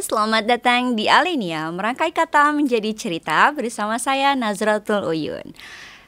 selamat datang di Alinia, Merangkai Kata Menjadi Cerita bersama saya Nazratul Uyun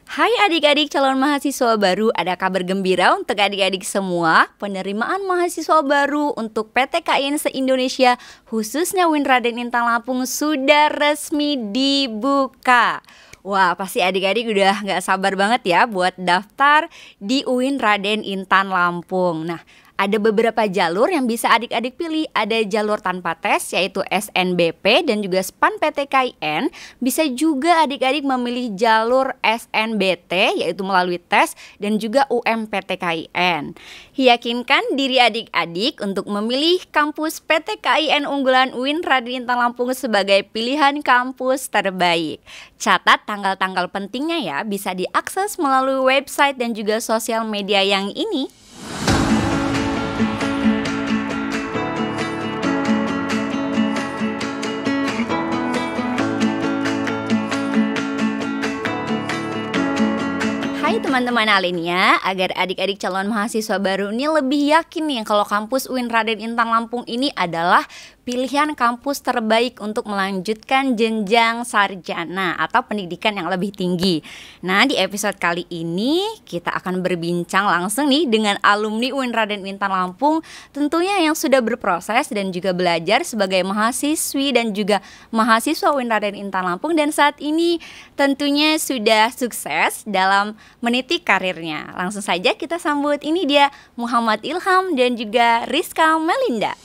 Hai adik-adik calon mahasiswa baru, ada kabar gembira untuk adik-adik semua Penerimaan mahasiswa baru untuk PT KIN se-Indonesia khususnya Winraden Intan Lampung sudah resmi dibuka Wah, pasti adik-adik udah gak sabar banget ya buat daftar di UIN Raden Intan Lampung. Nah, ada beberapa jalur yang bisa adik-adik pilih. Ada jalur tanpa tes yaitu SNBP dan juga SPAN PTKIN. Bisa juga adik-adik memilih jalur SNBT yaitu melalui tes dan juga UMPTKIN. Yakinkan diri adik-adik untuk memilih kampus PTKIN unggulan UIN Raden Intan Lampung sebagai pilihan kampus terbaik. Catat tanggal-tanggal pentingnya ya, bisa diakses melalui website dan juga sosial media yang ini. teman-teman Alenia ya, agar adik-adik calon mahasiswa baru ini lebih yakin nih kalau kampus UIN Raden Intan Lampung ini adalah pilihan kampus terbaik untuk melanjutkan jenjang sarjana atau pendidikan yang lebih tinggi. Nah, di episode kali ini kita akan berbincang langsung nih dengan alumni UIN Raden Intan Lampung, tentunya yang sudah berproses dan juga belajar sebagai mahasiswi dan juga mahasiswa UIN Raden Intan Lampung dan saat ini tentunya sudah sukses dalam meniti karirnya. Langsung saja kita sambut ini dia Muhammad Ilham dan juga Rizka Melinda.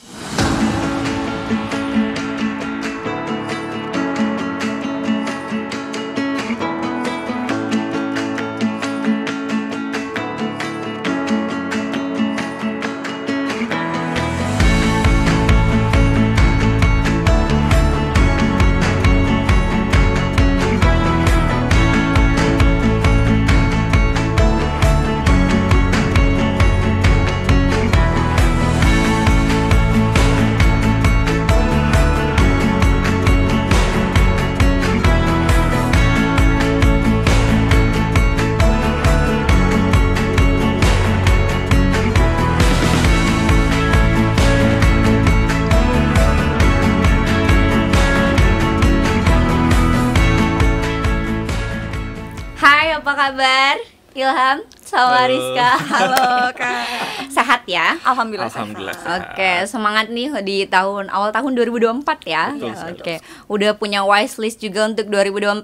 Ilham sama Halo. Rizka. Halo Kak. Sehat ya? Alhamdulillah. Alhamdulillah. Sehat. Oke, semangat nih di tahun awal tahun 2024 ya. Betul, Oke. Udah punya wise list juga untuk 2024?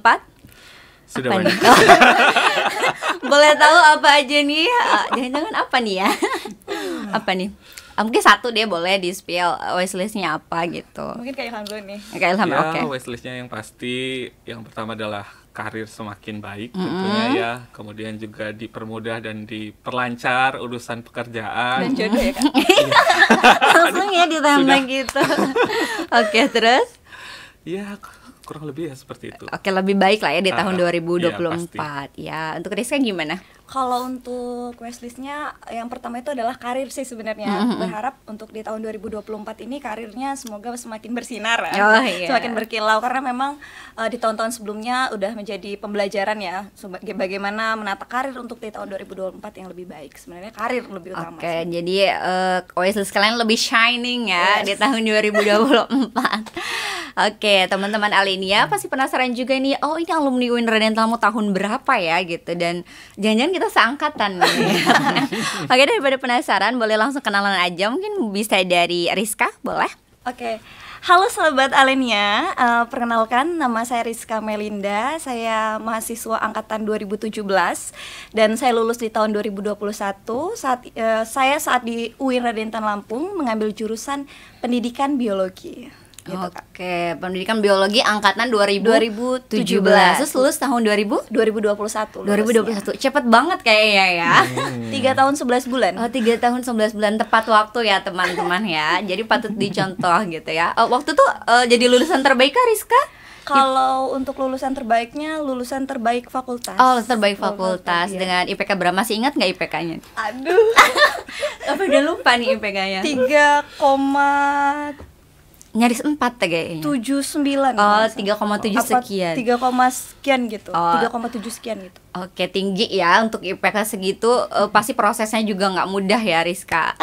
Sudah apa banyak. Nih? Boleh tahu apa aja nih? Eh, jangan-jangan apa nih ya? apa nih? Ah, mungkin satu deh boleh di spill eh, wishlistnya apa gitu mungkin kayak Ilham dulu nih kayak Ilham ya, oke okay. wishlistnya yang pasti yang pertama adalah karir semakin baik mm -hmm. tentunya ya kemudian juga dipermudah dan diperlancar urusan pekerjaan dan jodoh ya kan langsung ya ditambah Sudah. gitu oke okay, terus ya kurang lebih ya seperti itu oke okay, lebih baik lah ya di uh, tahun 2024 ya, ya untuk Rizka gimana kalau untuk wishlistnya yang pertama itu adalah karir sih sebenarnya. Mm -hmm. Berharap untuk di tahun 2024 ini karirnya semoga semakin bersinar, ya. oh, iya. semakin berkilau karena memang uh, di tahun-tahun sebelumnya udah menjadi pembelajaran ya bagaimana menata karir untuk di tahun 2024 yang lebih baik. Sebenarnya karir lebih utama. Oke, okay, jadi uh, wishlist kalian lebih shining ya yes. di tahun 2024. Oke, teman-teman Alinia pasti penasaran juga nih, oh ini alumni Winner dan Tamu tahun berapa ya gitu dan jangan-jangan kita seangkatan nih. Oke daripada penasaran boleh langsung kenalan aja mungkin bisa dari Rizka boleh? Oke. Okay. Halo sahabat Alenia, uh, perkenalkan nama saya Rizka Melinda, saya mahasiswa angkatan 2017 dan saya lulus di tahun 2021. Saat uh, saya saat di UIN Raden Lampung mengambil jurusan Pendidikan Biologi gitu Oke, pendidikan biologi angkatan 2000, 2017. Terus lulus tahun 2000? 2021. Lulusnya. 2021. Cepet banget kayaknya ya. Hmm. 3 tahun 11 bulan. Oh, 3 tahun 11 bulan tepat waktu ya, teman-teman ya. Jadi patut dicontoh gitu ya. Uh, waktu tuh uh, jadi lulusan terbaik kah Rizka? Kalau untuk lulusan terbaiknya lulusan terbaik fakultas. Oh, lulusan terbaik fakultas, iya. dengan IPK berapa? Masih ingat nggak IPK-nya? Aduh. Apa udah lupa nih IPK-nya? 3, nyaris empat ya kayaknya. Tujuh sembilan. Oh, tiga koma tujuh sekian. Tiga koma sekian gitu. Oh. Tiga koma tujuh sekian gitu. Oke, okay, tinggi ya untuk IPK segitu. Uh, pasti prosesnya juga nggak mudah ya, Rizka.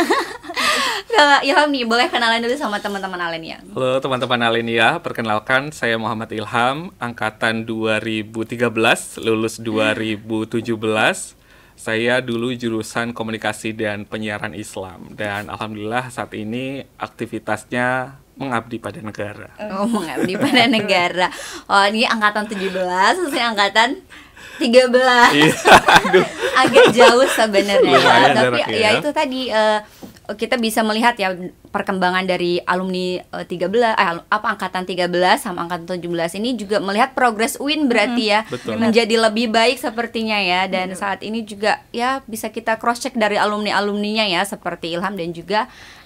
nah, Ilham nih, boleh kenalan dulu sama teman-teman Alenia. Halo teman-teman Alenia, perkenalkan saya Muhammad Ilham, angkatan 2013, lulus 2017. Saya dulu jurusan komunikasi dan penyiaran Islam dan alhamdulillah saat ini aktivitasnya mengabdi pada negara. Oh, mengabdi pada negara. Oh, ini angkatan 17, saya angkatan tiga belas. Iya, Agak jauh sebenarnya, ya, tapi ya, ya itu tadi uh, Eh, kita bisa melihat ya perkembangan dari alumni uh, 13 eh, eh apa angkatan 13 sama angkatan 17 ini juga melihat progres UIN mm-hmm. berarti ya Betul. menjadi lebih baik sepertinya ya dan Betul. saat ini juga ya bisa kita cross check dari alumni-alumninya ya seperti Ilham dan juga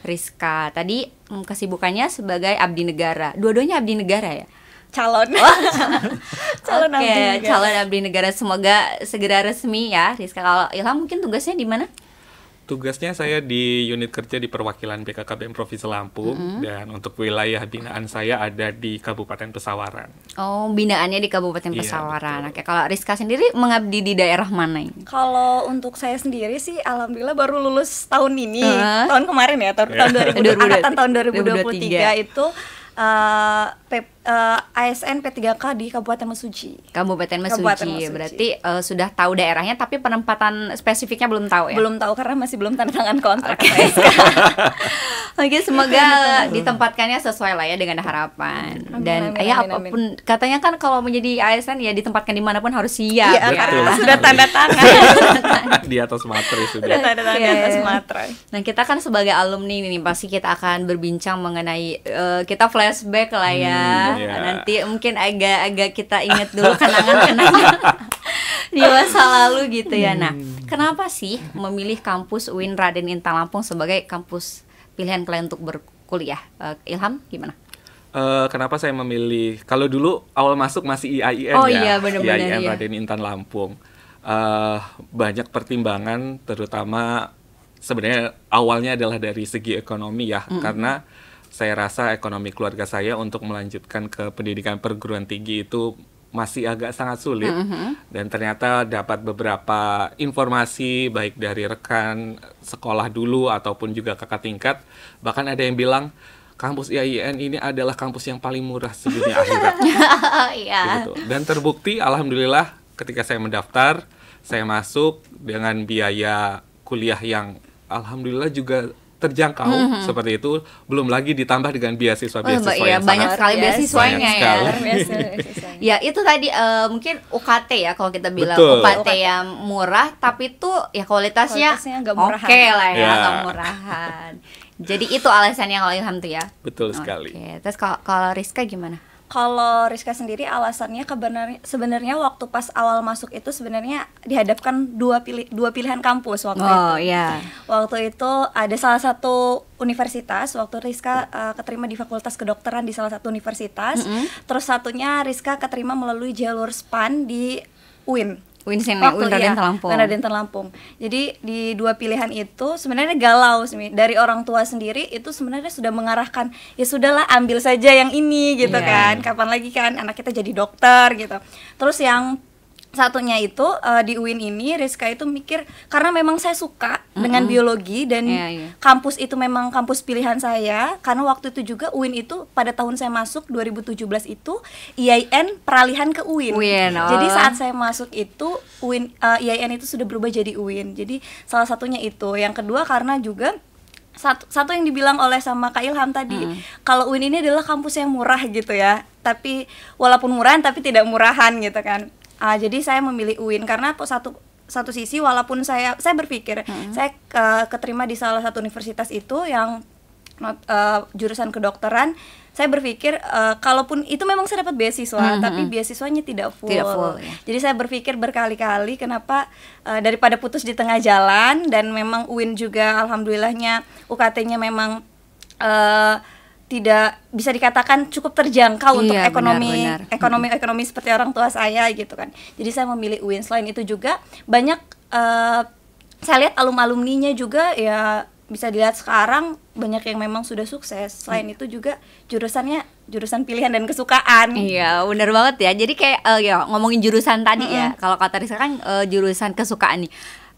Rizka. Tadi hmm, kesibukannya sebagai abdi negara. Dua-duanya abdi negara ya calon oh, calon okay, abdi negara. calon abdi negara semoga segera resmi ya Rizka kalau Ilham mungkin tugasnya di mana Tugasnya saya di unit kerja di perwakilan BKKBN Provinsi Lampung mm-hmm. dan untuk wilayah binaan saya ada di Kabupaten Pesawaran. Oh, binaannya di Kabupaten iya, Pesawaran. Oke, kalau Rizka sendiri mengabdi di daerah mana ini? Kalau untuk saya sendiri sih alhamdulillah baru lulus tahun ini, uh. tahun kemarin ya, tahun, yeah. tahun 2020, angkatan tahun 2023 itu uh, eh, PP uh, eh, ASN P3K di Kabupaten Mesuji. Kabupaten Mesuji, Kabupaten Mesuji. berarti uh, sudah tahu daerahnya tapi penempatan spesifiknya belum tahu ya. Belum tahu karena masih belum tanda tangan kontrak. Oke, okay. okay, semoga ditempatkannya sesuai lah ya dengan harapan. Amin, Dan amin, ya amin, apapun katanya kan kalau menjadi ASN ya ditempatkan dimanapun harus siap. ya. ya. karena sudah tanda tangan. di atas materi sudah. tanda tangan di atas materi. Nah, kita kan sebagai alumni ini pasti kita akan berbincang mengenai uh, kita flashback lah ya. Hmm iya yeah. Iya. nanti mungkin agak-agak kita ingat dulu kenangan-kenangan di masa lalu gitu ya. Nah, hmm. kenapa sih memilih kampus UIN Raden Intan Lampung sebagai kampus pilihan kalian untuk berkuliah? Uh, Ilham gimana? Uh, kenapa saya memilih? Kalau dulu awal masuk masih IAIN oh, ya, iya, bener -bener, IAIN iya. Raden Intan Lampung. Uh, banyak pertimbangan, terutama sebenarnya awalnya adalah dari segi ekonomi ya, mm -hmm. karena saya rasa ekonomi keluarga saya untuk melanjutkan ke pendidikan perguruan tinggi itu masih agak sangat sulit mm -hmm. dan ternyata dapat beberapa informasi baik dari rekan sekolah dulu ataupun juga kakak tingkat bahkan ada yang bilang kampus IAIN ini adalah kampus yang paling murah sedunia akhirat iya. gitu. dan terbukti alhamdulillah ketika saya mendaftar saya masuk dengan biaya kuliah yang alhamdulillah juga terjangkau mm -hmm. seperti itu belum lagi ditambah dengan oh, iya, beasiswa beasiswa oh, iya, banyak sangat sekali beasiswanya siswanya ya ya itu tadi uh, mungkin UKT ya kalau kita bilang Betul. UKT yang murah tapi itu ya kualitasnya, kualitasnya oke okay lah ya ya. murahan jadi itu alasannya kalau Ilham tuh ya betul okay. sekali terus kalau Rizka gimana kalau Rizka sendiri alasannya sebenarnya waktu pas awal masuk itu sebenarnya dihadapkan dua pilih dua pilihan kampus waktu oh, itu. Yeah. Waktu itu ada salah satu universitas waktu Rizka uh, keterima di Fakultas Kedokteran di salah satu universitas. Mm -hmm. Terus satunya Rizka keterima melalui jalur SPAN di UIN. Winsen yang waktu Win iya. Lampung. Lampung. Jadi di dua pilihan itu sebenarnya galau sih dari orang tua sendiri itu sebenarnya sudah mengarahkan ya sudahlah ambil saja yang ini gitu yeah. kan. Kapan lagi kan anak kita jadi dokter gitu. Terus yang satunya itu uh, di UIN ini Rizka itu mikir karena memang saya suka mm-hmm. dengan biologi dan yeah, yeah. kampus itu memang kampus pilihan saya karena waktu itu juga UIN itu pada tahun saya masuk 2017 itu IAIN peralihan ke UIN. UIN oh. Jadi saat saya masuk itu UIN uh, eh, IAIN itu sudah berubah jadi UIN. Jadi salah satunya itu. Yang kedua karena juga satu, satu yang dibilang oleh sama Kak Ilham tadi, hmm. kalau UIN ini adalah kampus yang murah gitu ya. Tapi walaupun murahan tapi tidak murahan gitu kan uh, jadi saya memilih UIN karena satu satu sisi walaupun saya saya berpikir hmm. saya uh, keterima di salah satu universitas itu yang not, uh, jurusan kedokteran saya berpikir uh, kalaupun itu memang saya dapat beasiswa mm -hmm. tapi hmm. beasiswanya tidak full, tidak full ya. jadi saya berpikir berkali-kali kenapa uh, daripada putus di tengah jalan dan memang Uin juga alhamdulillahnya UKT-nya memang uh, tidak bisa dikatakan cukup terjangkau iya, untuk ekonomi benar, benar. ekonomi ekonomi seperti orang tua saya gitu kan jadi saya memilih UIN selain itu juga banyak uh, saya lihat alum alumninya juga ya bisa dilihat sekarang banyak yang memang sudah sukses selain iya. itu juga jurusannya jurusan pilihan dan kesukaan iya benar banget ya jadi kayak uh, ya ngomongin jurusan tadi mm -hmm. ya kalau kata Risa kan uh, jurusan kesukaan nih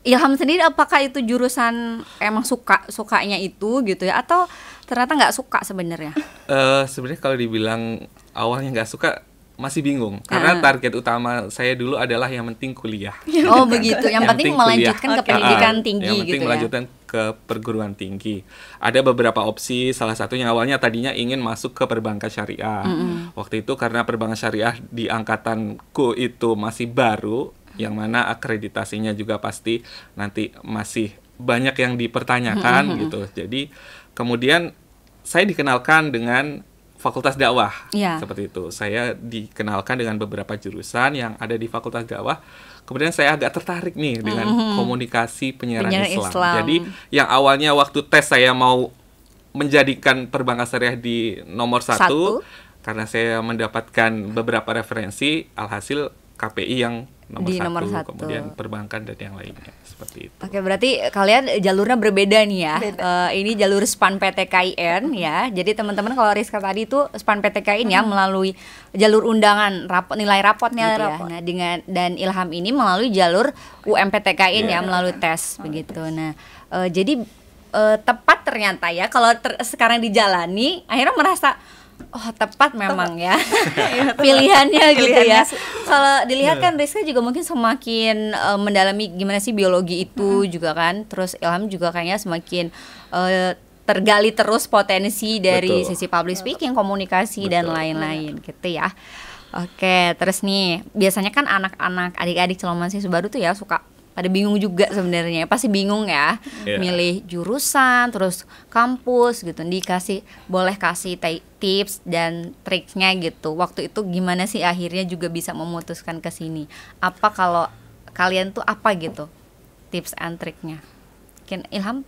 Ilham sendiri apakah itu jurusan emang suka sukanya itu gitu ya atau ternyata nggak suka sebenarnya uh, sebenarnya kalau dibilang awalnya nggak suka masih bingung karena ah. target utama saya dulu adalah yang penting kuliah. Oh gitu kan. begitu, yang, penting, melanjutkan ke pendidikan uh, tinggi yang penting gitu ya. melanjutkan ke perguruan tinggi. Ada beberapa opsi, salah satunya awalnya tadinya ingin masuk ke perbankan syariah. Mm -hmm. Waktu itu karena perbankan syariah di angkatanku itu masih baru, yang mana akreditasinya juga pasti nanti masih banyak yang dipertanyakan mm-hmm. gitu. Jadi kemudian saya dikenalkan dengan Fakultas Dakwah yeah. seperti itu. Saya dikenalkan dengan beberapa jurusan yang ada di Fakultas Dakwah. Kemudian saya agak tertarik nih dengan mm-hmm. komunikasi penyiaran, Islam. Islam. Jadi yang awalnya waktu tes saya mau menjadikan perbankan syariah di nomor satu, satu. karena saya mendapatkan beberapa referensi, alhasil KPI yang nomor di nomor satu kemudian perbankan dan yang lainnya seperti itu. Oke berarti kalian eh, jalurnya berbeda nih ya. Beda. Uh, ini jalur span PTKIN ya. Jadi teman-teman kalau Rizka tadi itu span PTKIN hmm. ya mm-hmm. melalui jalur undangan rapot nilai rapotnya gitu rapot. ya. Nah dengan dan Ilham ini melalui jalur UMPTKIN yeah. ya iya, iya. melalui iya, tes oh, begitu. Tes. Nah uh, jadi uh, tepat ternyata ya kalau ter sekarang dijalani akhirnya merasa Oh tepat memang ya. Iya, tepat. ya pilihannya gitu ya. Kalau dilihat iya. kan Rizka juga mungkin semakin uh, mendalami gimana sih biologi itu hmm. juga kan. Terus Ilham juga kayaknya semakin uh, tergali terus potensi dari Betul. sisi public speaking, komunikasi Betul. dan lain-lain gitu ya. Oke, terus nih biasanya kan anak-anak adik-adik calon mahasiswa baru tuh ya suka pada bingung juga sebenarnya pasti bingung ya yeah. milih jurusan terus kampus gitu dikasih boleh kasih tips dan triknya gitu waktu itu gimana sih akhirnya juga bisa memutuskan ke sini apa kalau kalian tuh apa gitu tips and triknya mungkin Ilham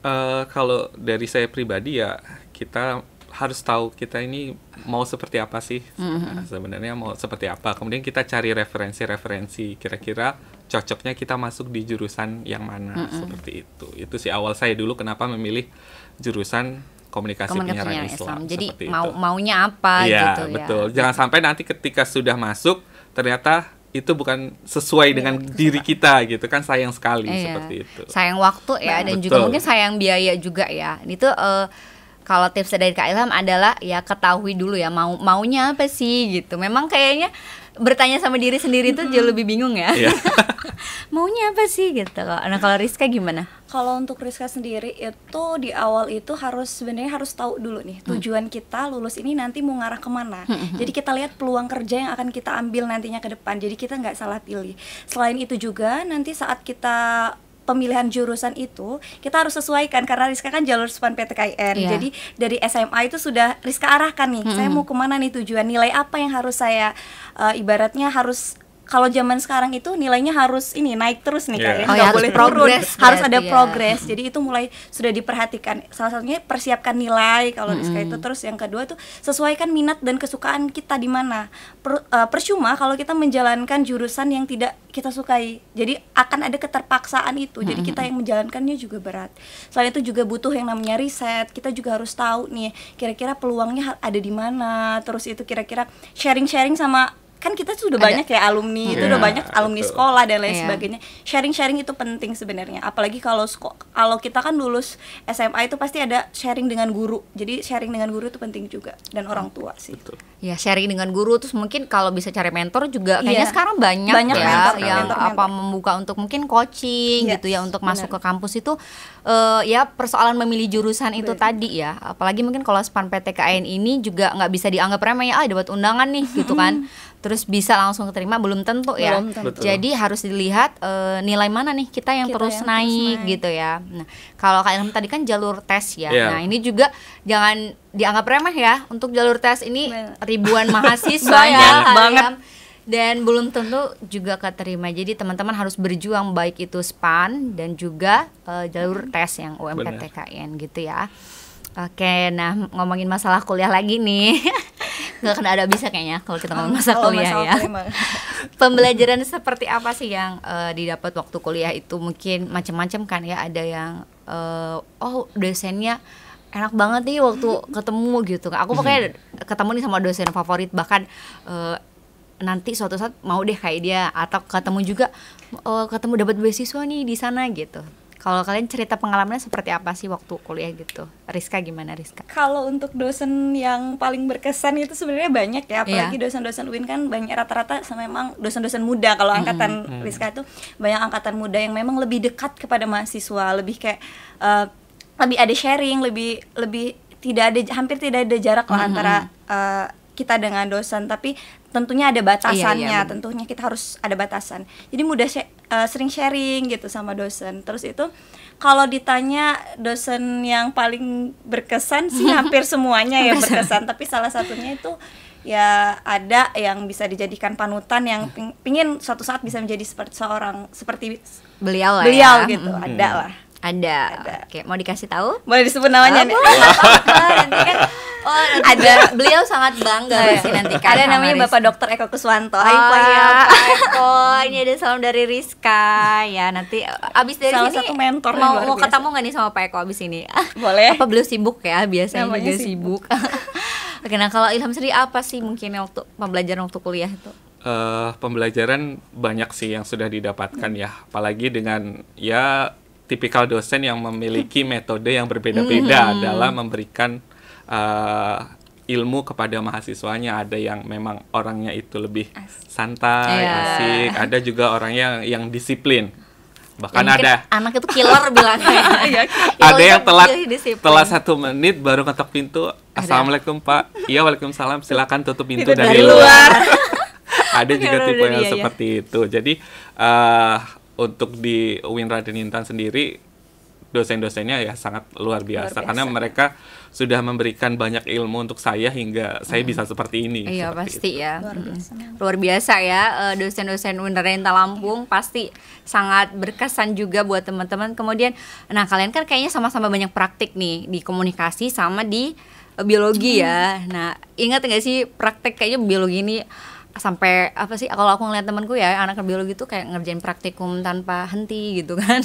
uh, kalau dari saya pribadi ya kita harus tahu kita ini mau seperti apa sih mm-hmm. sebenarnya mau seperti apa kemudian kita cari referensi-referensi kira-kira cocoknya kita masuk di jurusan yang mana mm-hmm. seperti itu itu sih awal saya dulu kenapa memilih jurusan komunikasi, komunikasi penyiaran Islam, Islam. jadi seperti mau itu. maunya apa ya, gitu ya betul jangan sampai nanti ketika sudah masuk ternyata itu bukan sesuai iya, dengan diri kita gitu kan sayang sekali iya. seperti itu sayang waktu ya nah, dan betul. juga mungkin sayang biaya juga ya itu uh, kalau tips dari Kak Ilham adalah ya ketahui dulu ya mau maunya apa sih gitu. Memang kayaknya bertanya sama diri sendiri itu mm jauh lebih bingung ya. Iya. maunya apa sih gitu. Nah, kalau Rizka gimana? Kalau untuk Rizka sendiri itu di awal itu harus sebenarnya harus tahu dulu nih mm. tujuan hmm. kita lulus ini nanti mau ngarah kemana. Hmm. Jadi kita lihat peluang kerja yang akan kita ambil nantinya ke depan. Jadi kita nggak salah pilih. Selain itu juga nanti saat kita pemilihan jurusan itu kita harus sesuaikan karena Rizka kan jalur span PTKN yeah. jadi dari SMA itu sudah Rizka arahkan nih -hmm. saya mau kemana nih tujuan nilai apa yang harus saya uh, ibaratnya harus kalau zaman sekarang itu nilainya harus ini naik terus nih yeah. kan ya. iya. oh, ya, nggak ya, boleh progres turun harus ada yeah. progres jadi itu mulai sudah diperhatikan salah satunya persiapkan nilai kalau mm -hmm. itu terus yang kedua itu sesuaikan minat dan kesukaan kita di mana per, uh, percuma kalau kita menjalankan jurusan yang tidak kita sukai jadi akan ada keterpaksaan itu jadi mm -hmm. kita yang menjalankannya juga berat selain itu juga butuh yang namanya riset kita juga harus tahu nih kira-kira peluangnya ada di mana terus itu kira-kira sharing-sharing sama kan kita sudah ada. banyak ya alumni yeah, itu udah iya, banyak alumni betul. sekolah dan lain yeah. sebagainya sharing-sharing itu penting sebenarnya apalagi kalau kalau kita kan lulus SMA itu pasti ada sharing dengan guru jadi sharing dengan guru itu penting juga dan orang hmm, tua sih betul. ya sharing dengan guru terus mungkin kalau bisa cari mentor juga kayaknya yeah. sekarang banyak, banyak ya mentor, yang mentor, apa membuka untuk mungkin coaching yes, gitu ya untuk bener. masuk ke kampus itu uh, ya persoalan memilih jurusan itu tadi ya apalagi mungkin kalau span PTKN ini juga nggak bisa dianggap remeh ya ah dapat undangan nih gitu kan hmm terus bisa langsung keterima belum tentu ya. Belum tentu. Jadi harus dilihat e, nilai mana nih kita yang, kita terus, yang naik, terus naik gitu ya. Nah, kalau kalian tadi kan jalur tes ya. Yeah. Nah, ini juga jangan dianggap remeh ya untuk jalur tes ini ribuan mahasiswa ya. banget. dan belum tentu juga keterima. Jadi teman-teman harus berjuang baik itu SPAN dan juga e, jalur tes yang UMPTKN gitu ya. Oke, nah ngomongin masalah kuliah lagi nih. nggak akan ada bisa kayaknya kalau kita ngomong masa kuliah ya. Pembelajaran seperti apa sih yang uh, didapat waktu kuliah itu mungkin macam-macam kan ya ada yang uh, oh dosennya enak banget nih waktu ketemu gitu. Kan. Aku pokoknya ketemu nih sama dosen favorit bahkan uh, nanti suatu saat mau deh kayak dia atau ketemu juga uh, ketemu dapat beasiswa nih di sana gitu. Kalau kalian cerita pengalamannya seperti apa sih waktu kuliah gitu? Rizka gimana Rizka? Kalau untuk dosen yang paling berkesan itu sebenarnya banyak ya, apalagi iya. dosen-dosen yeah. UIN kan banyak rata-rata memang dosen-dosen muda kalau angkatan mm -hmm. Rizka itu banyak angkatan muda yang memang lebih dekat kepada mahasiswa, lebih kayak uh, lebih ada sharing, lebih lebih tidak ada hampir tidak ada jarak lah mm -hmm. antara uh, kita dengan dosen tapi tentunya ada batasannya iya, iya, tentunya kita harus ada batasan jadi mudah uh, sering sharing gitu sama dosen. Terus itu kalau ditanya dosen yang paling berkesan sih hampir semuanya ya berkesan, tapi salah satunya itu ya ada yang bisa dijadikan panutan yang ping pingin suatu saat bisa menjadi seperti seorang seperti beliau beliau ya. gitu hmm. ada lah ada. ada. Oke, mau dikasih tahu? Boleh disebut namanya? Ah, iya. kan- oh, Oh, ada kan beliau sangat bangga iya. sih nanti kan. Ada namanya Bapak Dokter Eko Kuswanto. Hai oh, Pak. Ya, Eko. Ini ada salam dari Rizka. Ya, nanti eh, abis dari Salah sini satu mentor mau, mau ketemu nggak nih sama Pak Eko abis ini? Boleh. Apa beliau sibuk ya? Biasanya namanya beliau sibuk. sibuk. Oke, nah kalau Ilham sendiri apa sih mungkin waktu pembelajaran waktu kuliah itu? uh, pembelajaran banyak sih yang sudah didapatkan hmm. ya apalagi dengan ya tipikal dosen yang memiliki hmm. metode yang berbeda-beda hmm. dalam memberikan uh, ilmu kepada mahasiswanya ada yang memang orangnya itu lebih santai yeah. asik ada juga orangnya yang, yang disiplin bahkan ya, ada anak itu killer bilang. ada yang telat telat satu menit baru ketok pintu assalamualaikum pak iya waalaikumsalam silakan tutup pintu dari, dari luar ada juga iya, iya, tipe yang iya, iya. seperti iya. itu jadi uh, untuk di Win Raden Intan sendiri dosen-dosennya ya sangat luar biasa, luar biasa karena mereka sudah memberikan banyak ilmu untuk saya hingga hmm. saya bisa hmm. seperti ini. Iya seperti pasti itu. ya. Luar hmm. biasa. Luar biasa ya eh, dosen-dosen Winarenta Lampung hmm. pasti sangat berkesan juga buat teman-teman. Kemudian nah kalian kan kayaknya sama-sama banyak praktik nih di komunikasi sama di eh, biologi ya. Hmm. Nah, ingat nggak sih praktik kayaknya biologi ini sampai apa sih kalau aku ngeliat temanku ya anak biologi tuh kayak ngerjain praktikum tanpa henti gitu kan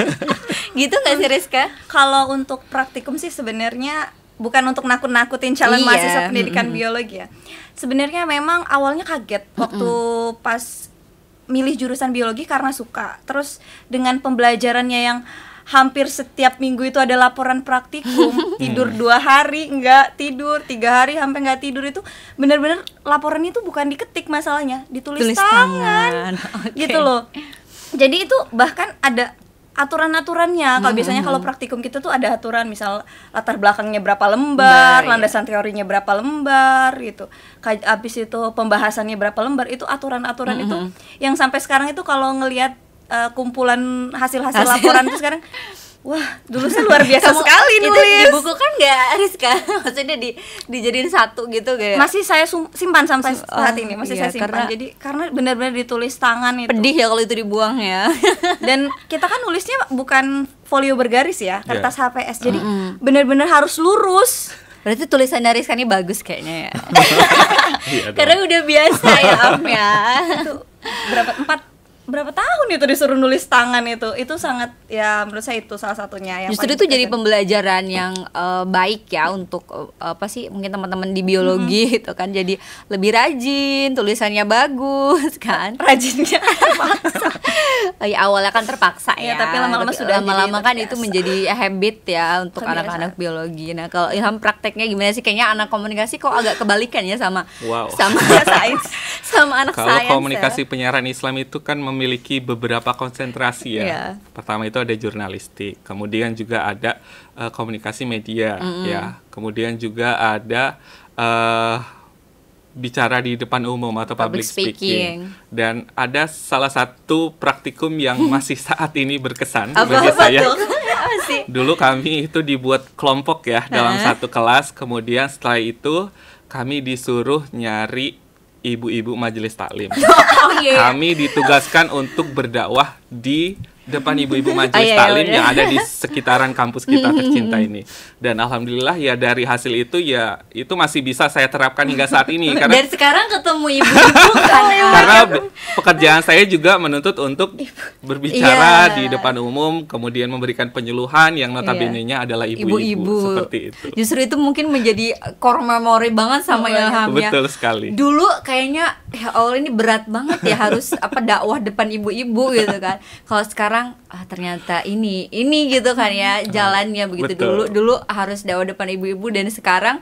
gitu nggak sih Rizka? Kalau untuk praktikum sih sebenarnya bukan untuk nakut-nakutin calon iya. mahasiswa pendidikan mm -hmm. biologi ya. Sebenarnya memang awalnya kaget waktu mm -hmm. pas milih jurusan biologi karena suka. Terus dengan pembelajarannya yang hampir setiap minggu itu ada laporan praktikum hmm. tidur dua hari nggak tidur tiga hari sampai nggak tidur itu benar-benar laporan itu bukan diketik masalahnya ditulis Tulis tangan, tangan. Okay. gitu loh jadi itu bahkan ada aturan-aturannya. Kalau -hmm. biasanya kalau praktikum kita tuh ada aturan, misal latar belakangnya berapa lembar, Baik. Iya. landasan teorinya berapa lembar gitu. Habis itu pembahasannya berapa lembar, itu aturan-aturan -hmm. itu hmm. yang sampai sekarang itu kalau ngelihat uh, kumpulan hasil-hasil Hasil. laporan tuh sekarang Wah, dulu sih luar biasa Kamu, sekali nulis. Itu di buku kan nggak Rizka, maksudnya di dijadiin satu gitu kayak. Masih saya simpan sampai oh, saat ini, masih iya, saya simpan. Karena, Jadi karena benar-benar ditulis tangan itu. Pedih ya kalau itu dibuang ya. Dan kita kan nulisnya bukan folio bergaris ya, iya. kertas yeah. HPS. Jadi mm -hmm. benar-benar harus lurus. Berarti tulisan dari ini bagus kayaknya ya. Iya karena udah biasa ya, Am ya. berapa? Empat berapa tahun itu disuruh nulis tangan itu itu sangat ya menurut saya itu salah satunya yang justru itu jadi pembelajaran yang uh, baik ya untuk uh, apa sih mungkin teman-teman di biologi mm-hmm. itu kan jadi lebih rajin tulisannya bagus kan rajinnya terpaksa oh, ya awalnya kan terpaksa ya, ya tapi lama-lama sudah lama-lama kan itu menjadi ya, habit ya untuk anak-anak biologi nah kalau ilham prakteknya gimana sih kayaknya anak komunikasi kok agak kebalikan ya sama wow. sama sains sama anak sains kalau ya. komunikasi ya. penyiaran Islam itu kan memiliki beberapa konsentrasi ya. Yeah. Pertama itu ada jurnalistik, kemudian juga ada uh, komunikasi media mm -hmm. ya, kemudian juga ada uh, bicara di depan umum atau public, public speaking. speaking dan ada salah satu praktikum yang masih saat ini berkesan apa, bagi apa saya. Dulu kami itu dibuat kelompok ya dalam satu kelas, kemudian setelah itu kami disuruh nyari ibu-ibu majelis taklim. Oh, iya. Kami ditugaskan untuk berdakwah di depan ibu-ibu majelis oh, iya, iya, taklim iya. yang ada di sekitaran kampus kita tercinta ini. Dan alhamdulillah ya dari hasil itu ya itu masih bisa saya terapkan hingga saat ini karena dari sekarang ketemu ibu-ibu kan. karena pekerjaan saya juga menuntut untuk berbicara yeah. di depan umum, kemudian memberikan penyuluhan yang notabene-nya adalah ibu-ibu seperti itu. Justru itu mungkin menjadi core memory banget sama oh, Ilham ya. Betul sekali. Dulu kayaknya ya Allah ini berat banget ya harus apa dakwah depan ibu-ibu gitu kan. Kalau sekarang orang ah ternyata ini ini gitu kan ya hmm. jalannya begitu Betul. dulu dulu harus dakwah depan ibu-ibu dan sekarang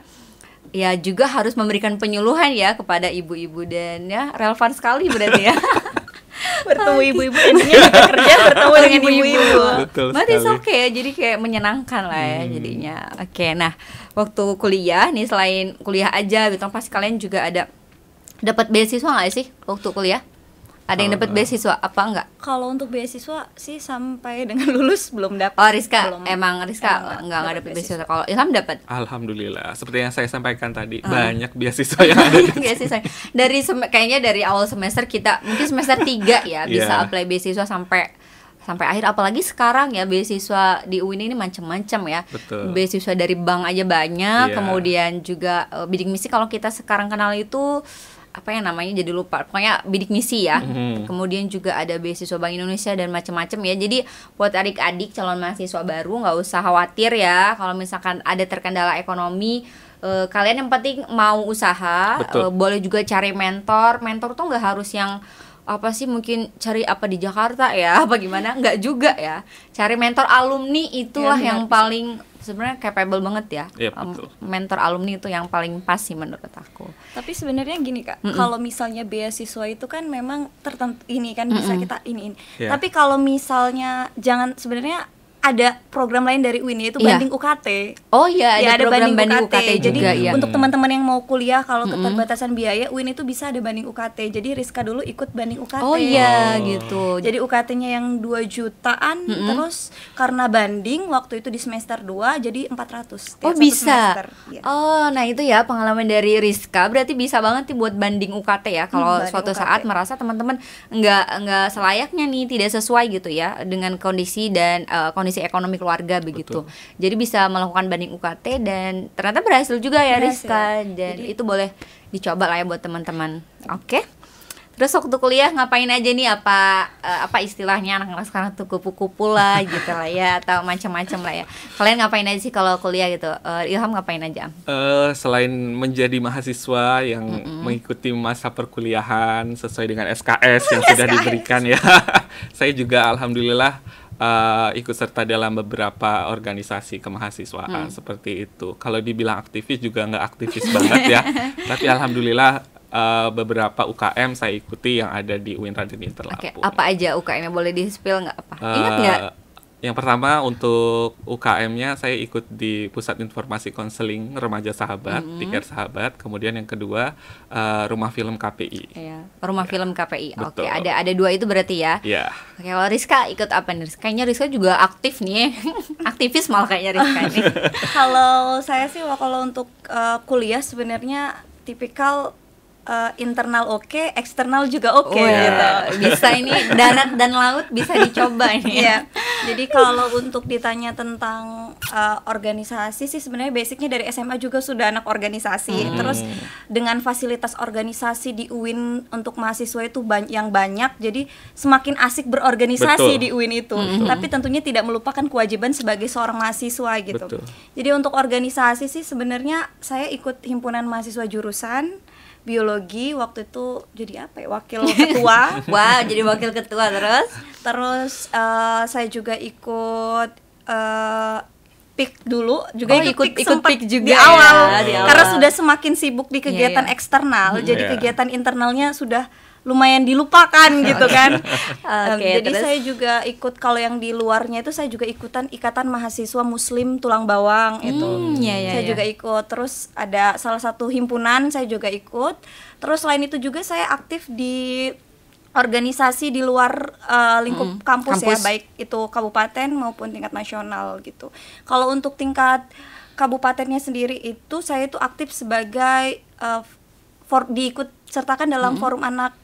ya juga harus memberikan penyuluhan ya kepada ibu-ibu dan ya relevan sekali berarti ya bertemu ibu-ibu ini kerja bertemu dengan ibu-ibu berarti oke okay, jadi kayak menyenangkan lah ya hmm. jadinya oke okay, nah waktu kuliah nih selain kuliah aja gitu kan pasti kalian juga ada dapat beasiswa nggak sih waktu kuliah ada yang dapat beasiswa apa enggak? Kalau untuk beasiswa sih sampai dengan lulus belum dapat. Oh, Rizka belum, emang Rizka enggak enggak dapat beasiswa. beasiswa. Kalau Ilham dapat? Alhamdulillah. Seperti yang saya sampaikan tadi, hmm. banyak beasiswa yang ada. beasiswa. Dari kayaknya dari awal semester kita mungkin semester 3 ya bisa iya. apply beasiswa sampai sampai akhir apalagi sekarang ya beasiswa di UIN ini macam-macam ya Betul. beasiswa dari bank aja banyak yeah. kemudian juga uh, bidik misi kalau kita sekarang kenal itu apa yang namanya jadi lupa pokoknya bidik misi ya hmm kemudian juga ada beasiswa Bank Indonesia dan macam-macam ya jadi buat adik-adik calon mahasiswa baru nggak usah khawatir ya kalau misalkan ada terkendala ekonomi eh, kalian yang penting mau usaha eh, boleh juga cari mentor mentor tuh nggak harus yang apa sih mungkin cari apa di Jakarta ya apa gimana nggak juga ya cari mentor alumni itulah ya, yang paling sebenarnya capable banget ya ya betul. mentor alumni itu yang paling pas sih menurut aku tapi sebenarnya gini kak mm -mm. kalau misalnya beasiswa itu kan memang tertentu ini kan mm -mm. bisa kita ini, ini. Yeah. tapi kalau misalnya jangan sebenarnya ada program lain dari UIN yaitu iya. banding UKT. Oh iya, iya ada, ya, ada program banding, banding UKT. UKT Jadi iya. untuk teman-teman yang mau kuliah kalau mm-hmm. keterbatasan biaya, UIN itu bisa ada banding UKT. Jadi Rizka dulu ikut banding UKT. Oh iya, oh. gitu. Jadi UKT-nya yang 2 jutaan mm-hmm. terus karena banding waktu itu di semester 2 jadi 400 Oh, bisa. Ya. Oh, nah itu ya pengalaman dari Rizka berarti bisa banget nih buat banding UKT ya kalau hmm, suatu UKT. saat merasa teman-teman enggak enggak selayaknya nih, tidak sesuai gitu ya dengan kondisi dan uh, kondisi kondisi ekonomi keluarga begitu. Jadi bisa melakukan banding UKT dan ternyata berhasil juga ya berhasil. Rizka. Dan Jadi, itu boleh dicoba lah ya buat teman-teman. Oke. Okay? Terus waktu kuliah ngapain aja nih apa eh, apa istilahnya anak-anak sekarang tuh kupu-kupu lah gitu lah ya atau macam-macam lah ya. Kalian ngapain aja sih kalau kuliah gitu? Uh, Ilham ngapain aja? Uh, selain menjadi mahasiswa yang mm -mm. mengikuti masa perkuliahan sesuai dengan SKS yang SKS. sudah diberikan ya. saya juga alhamdulillah uh, ikut serta dalam beberapa organisasi kemahasiswaan hmm. seperti itu. Kalau dibilang aktivis juga nggak aktivis banget ya, tapi alhamdulillah uh, beberapa UKM saya ikuti yang ada di UIN Raden Okay. Apa aja UKM-nya boleh di-spill nggak apa? Uh, Ingat nggak yang pertama untuk UKM-nya saya ikut di Pusat Informasi Konseling Remaja Sahabat, mm -hmm. Sahabat. Kemudian yang kedua uh, Rumah Film KPI. Iya, Rumah ya. Film KPI. Betul. Oke, ada ada dua itu berarti ya. Iya. Oke, kalau Rizka ikut apa nih? Kayaknya Rizka juga aktif nih. Aktivis malah kayaknya Rizka ini kalau saya sih kalau untuk uh, kuliah sebenarnya tipikal uh, internal oke, okay, eksternal juga oke okay, oh, iya. gitu. Bisa ini darat dan laut bisa dicoba ini. ya. Jadi kalau untuk ditanya tentang uh, organisasi sih sebenarnya basicnya dari SMA juga sudah anak organisasi. Hmm. Terus dengan fasilitas organisasi di UIN untuk mahasiswa itu banyak yang banyak, jadi semakin asik berorganisasi Betul. di UIN itu. Hmm. Tapi tentunya tidak melupakan kewajiban sebagai seorang mahasiswa gitu. Betul. Jadi untuk organisasi sih sebenarnya saya ikut himpunan mahasiswa jurusan biologi waktu itu jadi apa ya wakil ketua wah jadi wakil ketua terus terus uh, saya juga ikut uh, pik dulu juga oh, ikut ikut pik juga di ya? awal, ya, di awal karena sudah semakin sibuk di iya, kegiatan yeah, yeah. eksternal hmm. jadi iya. kegiatan internalnya sudah lumayan dilupakan gitu kan. um, jadi terus. saya juga ikut kalau yang di luarnya itu saya juga ikutan ikatan mahasiswa muslim tulang bawang hmm, itu. Ya, ya, saya ya. juga ikut. Terus ada salah satu himpunan saya juga ikut. Terus selain itu juga saya aktif di organisasi di luar uh, lingkup hmm, kampus, ya, kampus ya baik itu kabupaten maupun tingkat nasional gitu. Kalau untuk tingkat kabupatennya sendiri itu saya itu aktif sebagai uh, for diikut sertakan dalam hmm. forum anak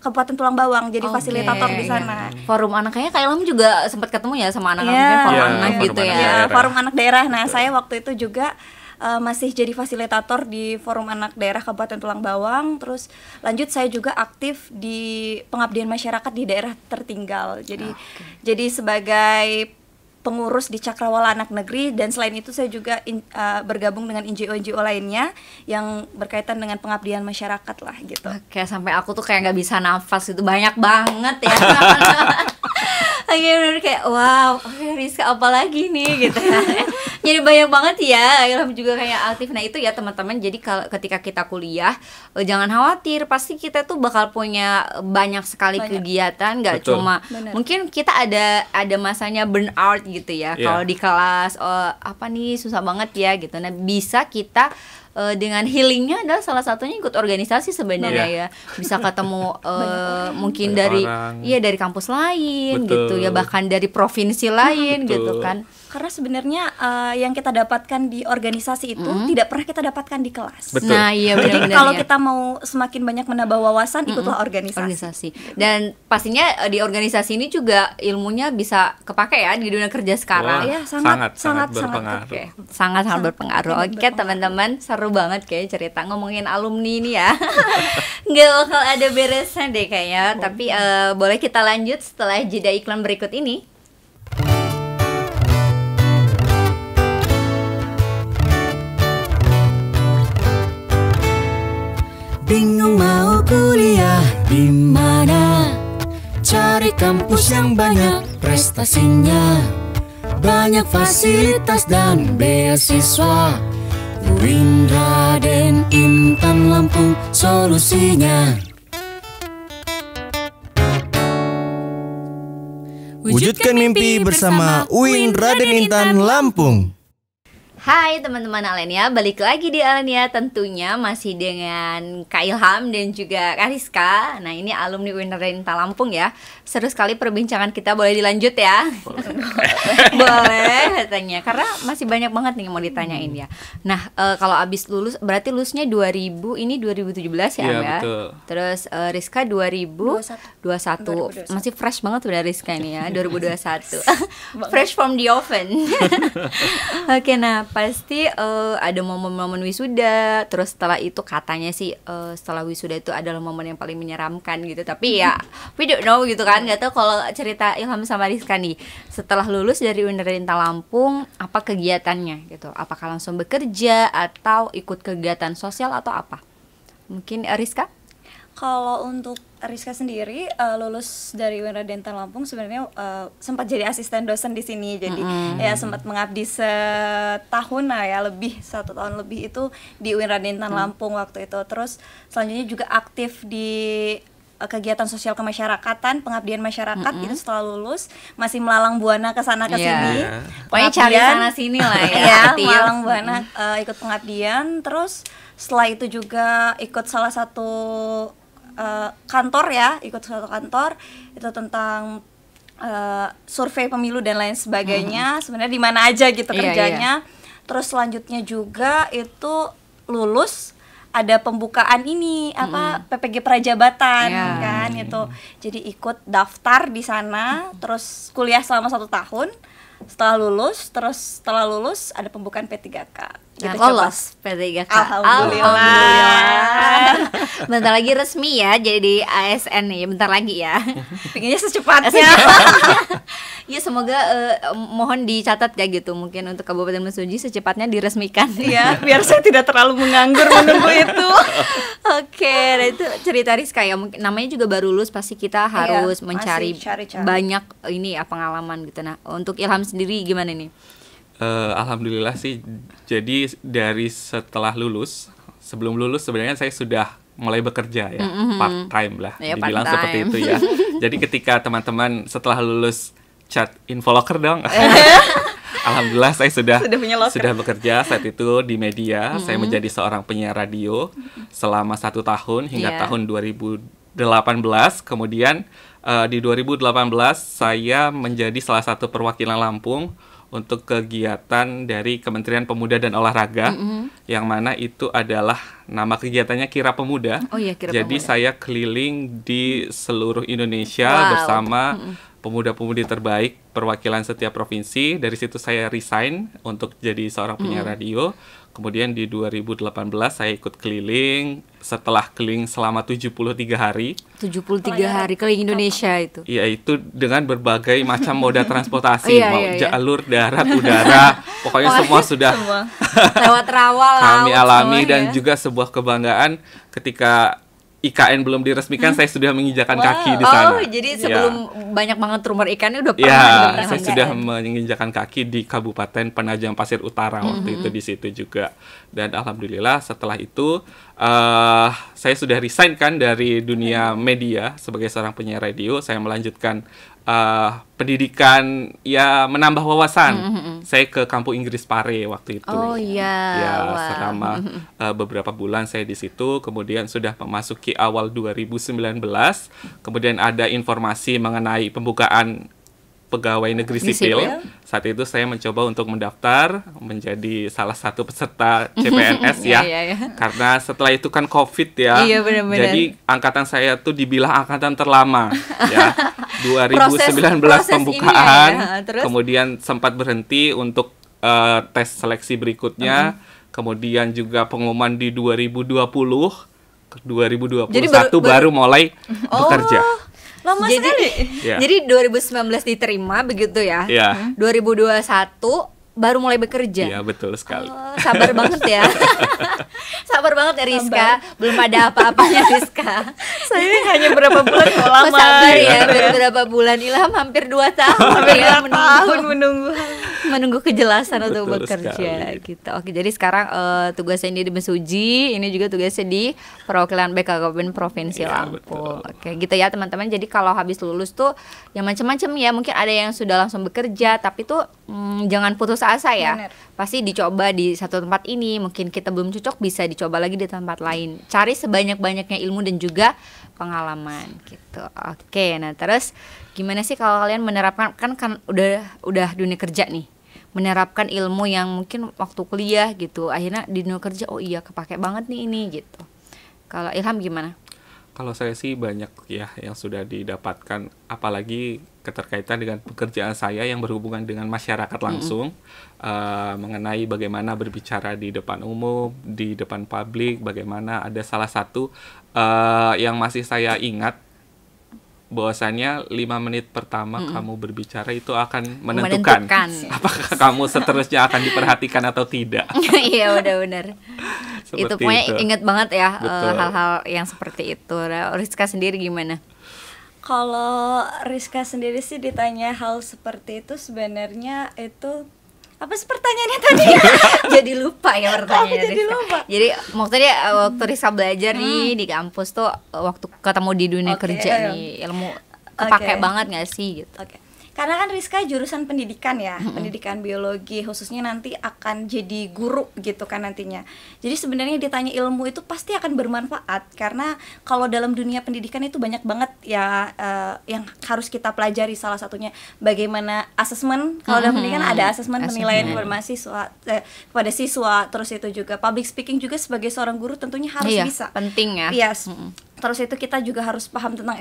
Kabupaten Tulang Bawang jadi okay. fasilitator di sana. Yeah. Forum anak kayaknya Kak Ilham juga sempat ketemu ya sama anak-anak yeah. forum yeah, anak forum gitu ya. Daerah. Forum anak daerah. Nah, saya waktu itu juga uh, masih jadi fasilitator di forum anak daerah Kabupaten Tulang Bawang. Terus lanjut saya juga aktif di pengabdian masyarakat di daerah tertinggal. Jadi okay. jadi sebagai pengurus di Cakrawala Anak Negeri dan selain itu saya juga in, uh, bergabung dengan NGO-NGO lainnya yang berkaitan dengan pengabdian masyarakat lah gitu. kayak sampai aku tuh kayak nggak bisa nafas itu banyak banget ya. okay, bener kayak wow okay, Rizka lagi nih gitu kan. jadi banyak banget ya Ilham juga kayak aktif nah itu ya teman-teman jadi kalau ketika kita kuliah eh, jangan khawatir pasti kita tuh bakal punya banyak sekali banyak. kegiatan nggak cuma bener. mungkin kita ada ada masanya burnout gitu ya yeah. kalau di kelas oh, apa nih susah banget ya gitu nah bisa kita uh, dengan healingnya adalah salah satunya ikut organisasi sebenarnya yeah. ya bisa ketemu uh, mungkin Banyak dari iya dari kampus lain Betul. gitu ya bahkan dari provinsi lain Betul. gitu kan karena sebenarnya uh, yang kita dapatkan di organisasi itu mm tidak pernah kita dapatkan di kelas. Betul. Nah, iya benar Jadi kalau iya. kita mau semakin banyak menambah wawasan, mm -hmm. ikutlah organisasi. organisasi. Dan pastinya eh, di organisasi ini juga ilmunya bisa kepake ya di dunia kerja sekarang. Wah, sangat sangat sangat berpengaruh. Sangat, okay. sangat, sangat sangat berpengaruh. Oke, okay, teman-teman, seru banget kayak cerita ngomongin alumni ini ya. Gak bakal ada beresnya deh kayaknya, oh. tapi uh, boleh kita lanjut setelah jeda iklan berikut ini. bingung mau kuliah di mana Cari kampus yang banyak prestasinya Banyak fasilitas dan beasiswa UIN, Raden, Intan, Lampung solusinya Wujudkan mimpi bersama UIN, Raden, Intan, Lampung Hai teman-teman Alenia, balik lagi di Alenia tentunya masih dengan Kak Ilham dan juga Kak Rizka Nah ini alumni Rain Lampung ya Seru sekali perbincangan kita, boleh dilanjut ya? Boleh, boleh katanya, karena masih banyak banget nih yang mau ditanyain ya Nah e, kalau abis lulus, berarti lulusnya 2000, ini 2017 ya Iya ya? betul Terus e, Rizka 2021. Masih fresh banget udah Rizka ini ya, 2021 Fresh from the oven Oke nah pasti uh, ada momen-momen wisuda. Terus setelah itu katanya sih uh, setelah wisuda itu adalah momen yang paling menyeramkan gitu. Tapi ya we don't know gitu kan. Gak tau kalau cerita Ilham sama Rizka nih. Setelah lulus dari Universitas Lampung, apa kegiatannya gitu? Apakah langsung bekerja atau ikut kegiatan sosial atau apa? Mungkin eh, Rizka? kalau untuk Rizka sendiri uh, lulus dari Wira Dental Lampung sebenarnya uh, sempat jadi asisten dosen di sini jadi mm -hmm. ya sempat mengabdi setahun lah ya lebih satu tahun lebih itu di Wira Dental mm. Lampung waktu itu terus selanjutnya juga aktif di eh, kegiatan sosial kemasyarakatan, pengabdian masyarakat mm -hmm. itu setelah lulus masih melalang buana ke sana ke iya. sini. Yeah. Pokoknya cari sana sini lah ya. ya melalang buana uh, ikut pengabdian terus setelah itu juga ikut salah satu uh, kantor ya ikut satu kantor itu tentang uh, survei pemilu dan lain sebagainya hmm. sebenarnya di mana aja gitu yeah, iya. kerjanya yeah. terus selanjutnya juga itu lulus ada pembukaan ini apa mm-hmm. PPG Prajabatan yeah. kan itu jadi ikut daftar di sana terus kuliah selama satu tahun setelah lulus terus setelah lulus ada pembukaan P3K kita gitu, nah, lolos P3K alhamdulillah, alhamdulillah. bentar lagi resmi ya jadi ASN nih bentar lagi ya pinginnya secepatnya. Iya semoga uh, mohon dicatat ya gitu mungkin untuk Kabupaten Mesuji secepatnya diresmikan ya biar saya tidak terlalu menganggur menunggu itu. Oke, okay, nah itu cerita Rizka ya. Mungkin namanya juga baru lulus pasti kita iya, harus iya, mencari cari -cari. banyak eh, ini ya pengalaman gitu. Nah, untuk Ilham sendiri gimana ini Uh, eh, Alhamdulillah sih. Jadi dari setelah lulus, sebelum lulus sebenarnya saya sudah mulai bekerja ya mm -hmm. part time lah, ya, dibilang part time. seperti itu ya. Jadi ketika teman-teman setelah lulus chat info locker dong. Alhamdulillah saya sudah sudah, punya sudah bekerja saat itu di media. Mm-hmm. Saya menjadi seorang penyiar radio mm-hmm. selama satu tahun hingga yeah. tahun 2018. Kemudian uh, di 2018 saya menjadi salah satu perwakilan Lampung untuk kegiatan dari Kementerian Pemuda dan Olahraga mm-hmm. yang mana itu adalah nama kegiatannya Kira Pemuda. Oh iya, Kira Jadi Pemuda. saya keliling di seluruh Indonesia wow. bersama mm-hmm pemuda-pemudi terbaik perwakilan setiap provinsi. Dari situ saya resign untuk jadi seorang penyiar hmm. radio. Kemudian di 2018 saya ikut keliling. Setelah keliling selama 73 hari. 73 oh, ya. hari keliling Indonesia itu. Iya, itu dengan berbagai macam moda transportasi, oh, iya, mau iya, iya. jalur darat, udara, pokoknya oh, semua sudah semua. lewat rawa kami alami semua, dan ya. juga sebuah kebanggaan ketika IKN belum diresmikan, hmm? saya sudah menginjakan wow. kaki di sana. Oh, jadi sebelum ya. banyak banget rumor ikan udah iya, pernah. Ya, saya kan? sudah menginjakan kaki di Kabupaten Penajam Pasir Utara mm -hmm. waktu itu di situ juga. Dan alhamdulillah setelah itu uh, saya sudah resign kan dari dunia hmm. media sebagai seorang penyiar radio. Saya melanjutkan uh, pendidikan ya menambah wawasan. Mm -hmm. Saya ke kampung Inggris Pare waktu itu. Oh iya. Ya, wow. selama uh, beberapa bulan saya di situ, kemudian sudah memasuki awal 2019, kemudian ada informasi mengenai pembukaan pegawai negeri sipil. sipil. Saat itu saya mencoba untuk mendaftar menjadi salah satu peserta CPNS ya. Iya, iya, iya. Karena setelah itu kan Covid ya. Iya, bener -bener. Jadi angkatan saya tuh dibilang angkatan terlama ya. 2019 proses, proses ya, pembukaan. Ya, ya. Kemudian sempat berhenti untuk uh, tes seleksi berikutnya. -hmm. Kemudian juga pengumuman di 2020 2021 Jadi baru, baru, baru mulai oh. bekerja Lama jadi, sekali. Yeah. Jadi 2019 diterima begitu ya. Yeah. 2021 baru mulai bekerja. Iya, betul sekali. Oh, sabar banget ya. sabar banget ya Rizka, sabar. belum ada apa-apanya Rizka. Saya hanya berapa bulan kok oh, lama. Oh, sabar iya. ya, ya. berapa bulan. Ilham hampir 2 tahun. ya, menunggu. tahun menunggu menunggu kejelasan untuk bekerja kita gitu. Oke, jadi sekarang uh, tugasnya ini di Besuji, ini juga tugasnya di perwakilan BKKBN Provinsi ya, Lampung. Betul. Oke, gitu ya teman-teman. Jadi kalau habis lulus tuh yang macam-macam ya, mungkin ada yang sudah langsung bekerja, tapi tuh hmm, jangan putus asa ya. Bener. Pasti dicoba di satu tempat ini, mungkin kita belum cocok bisa dicoba lagi di tempat lain. Cari sebanyak-banyaknya ilmu dan juga pengalaman gitu. Oke, nah terus gimana sih kalau kalian menerapkan kan kan udah udah dunia kerja nih menerapkan ilmu yang mungkin waktu kuliah gitu akhirnya di dunia kerja oh iya kepake banget nih ini gitu kalau Ilham gimana kalau saya sih banyak ya yang sudah didapatkan apalagi keterkaitan dengan pekerjaan saya yang berhubungan dengan masyarakat langsung mm -hmm. uh, mengenai bagaimana berbicara di depan umum di depan publik bagaimana ada salah satu uh, yang masih saya ingat bahwasanya lima menit pertama mm kamu berbicara itu akan menentukan, menentukan apakah kamu seterusnya akan diperhatikan atau tidak. Iya benar benar. itu punya inget banget ya eh, hal-hal hal -hal yang seperti itu. Nah, Rizka sendiri gimana? Kalau Rizka sendiri sih ditanya hal seperti itu sebenarnya itu apa sih pertanyaannya tadi jadi lupa ya pertanyaannya Aku jadi lupa jadi maksudnya eh, waktu Risa belajar hmm. nih di kampus tuh waktu ketemu di dunia okay, kerja nih ilmu kepake okay. banget gak sih gitu karena kan Rizka jurusan pendidikan ya, mm-hmm. pendidikan biologi khususnya nanti akan jadi guru gitu kan nantinya. Jadi sebenarnya ditanya ilmu itu pasti akan bermanfaat karena kalau dalam dunia pendidikan itu banyak banget ya uh, yang harus kita pelajari salah satunya bagaimana asesmen. Kalau mm-hmm. dalam pendidikan ada asesmen penilaian informasi siswa eh, kepada siswa, terus itu juga public speaking juga sebagai seorang guru tentunya harus iya, bisa. penting ya. Yes. Iya, mm-hmm terus itu kita juga harus paham tentang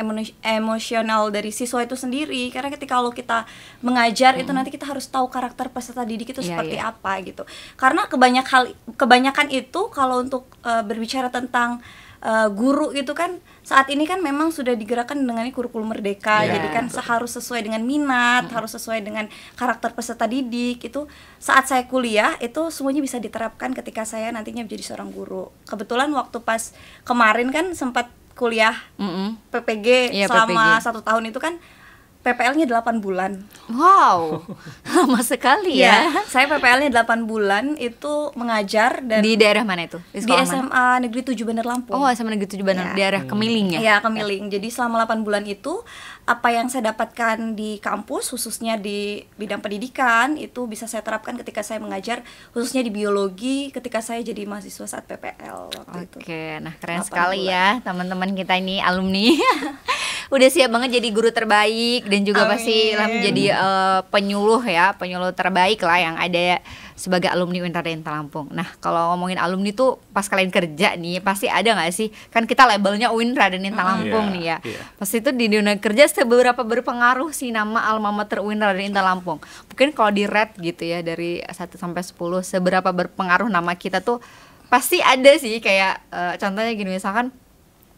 emosional dari siswa itu sendiri karena ketika lo kita mengajar hmm. itu nanti kita harus tahu karakter peserta didik itu yeah, seperti yeah. apa gitu karena kebanyak hal kebanyakan itu kalau untuk uh, berbicara tentang uh, guru itu kan saat ini kan memang sudah digerakkan dengan kurikulum merdeka yeah. jadi kan harus sesuai dengan minat hmm. harus sesuai dengan karakter peserta didik itu saat saya kuliah itu semuanya bisa diterapkan ketika saya nantinya menjadi seorang guru kebetulan waktu pas kemarin kan sempat kuliah mm -hmm. PPG yeah, selama PPG. satu tahun itu kan PPL-nya 8 bulan. Wow. Lama sekali ya. ya. Saya PPL-nya 8 bulan itu mengajar dan Di daerah mana itu? Di, di SMA mana? Negeri 7 Bandar Lampung. Oh, SMA Negeri 7 Bandar ya. daerah Kemiling ya. Iya, Kemiling. Jadi selama 8 bulan itu apa yang saya dapatkan di kampus khususnya di bidang pendidikan itu bisa saya terapkan ketika saya mengajar khususnya di biologi ketika saya jadi mahasiswa saat PPL waktu Oke, itu. nah keren sekali bulan. ya teman-teman kita ini alumni. udah siap banget jadi guru terbaik dan juga Amin. pasti lah menjadi uh, penyuluh ya, penyuluh terbaik lah yang ada sebagai alumni Winterdental Lampung. Nah, kalau ngomongin alumni tuh pas kalian kerja nih, pasti ada nggak sih? Kan kita labelnya Winter dan Inta Lampung nih ya. Yeah. Iya. Pasti itu di dunia kerja seberapa berpengaruh sih nama alma mater Winra Lampung. Mungkin kalau di red gitu ya dari 1 sampai 10 seberapa berpengaruh nama kita tuh pasti ada sih kayak uh, contohnya gini misalkan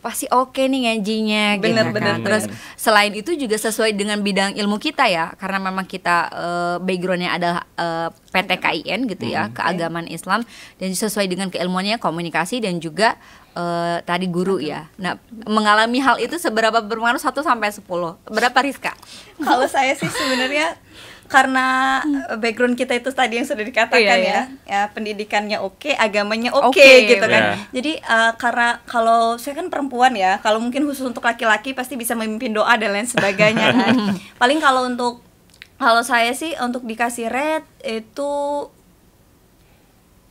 pasti oke okay nih ngajinya bener, gitu bener, kan. Bener. Terus selain itu juga sesuai dengan bidang ilmu kita ya, karena memang kita uh, backgroundnya adalah uh, eh, PTKIN gitu hmm. ya, mm-hmm. keagamaan Islam dan sesuai dengan keilmuannya komunikasi dan juga uh, tadi guru ya. Nah, mengalami hal itu seberapa berpengaruh satu sampai sepuluh Berapa Rizka? Kalau saya sih sebenarnya karena hmm. Eh, background kita itu tadi yang sudah dikatakan iya, ya, iya. ya pendidikannya oke, okay, agamanya oke okay, okay, gitu kan. Iya. Jadi uh, karena kalau saya kan perempuan ya, kalau mungkin khusus untuk laki-laki pasti bisa memimpin doa dan lain sebagainya kan. Paling kalau untuk kalau saya sih untuk dikasih red itu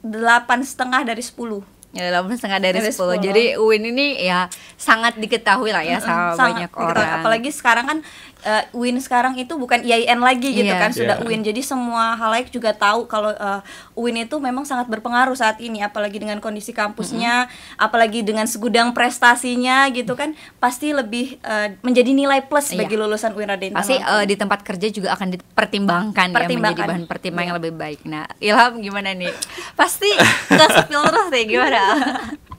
delapan setengah dari sepuluh Ya, delapan setengah dari sepuluh. Jadi Uin ini ya sangat diketahui lah ya sama sangat banyak orang. Apalagi sekarang kan uh, eh, Uin sekarang itu bukan IAIN lagi gitu yeah. kan sudah yeah. Uin. Jadi semua hal lain juga tahu kalau uh, eh, Uin itu memang sangat berpengaruh saat ini. Apalagi dengan kondisi kampusnya, mm -hmm. apalagi dengan segudang prestasinya gitu kan, pasti lebih uh, menjadi nilai plus yeah. bagi lulusan Uin Raden. Pasti uh, di tempat kerja juga akan dipertimbangkan pertimbangkan ya menjadi bahan pertimbangan yeah. yang lebih baik. Nah Ilham gimana nih? Pasti ke sih gimana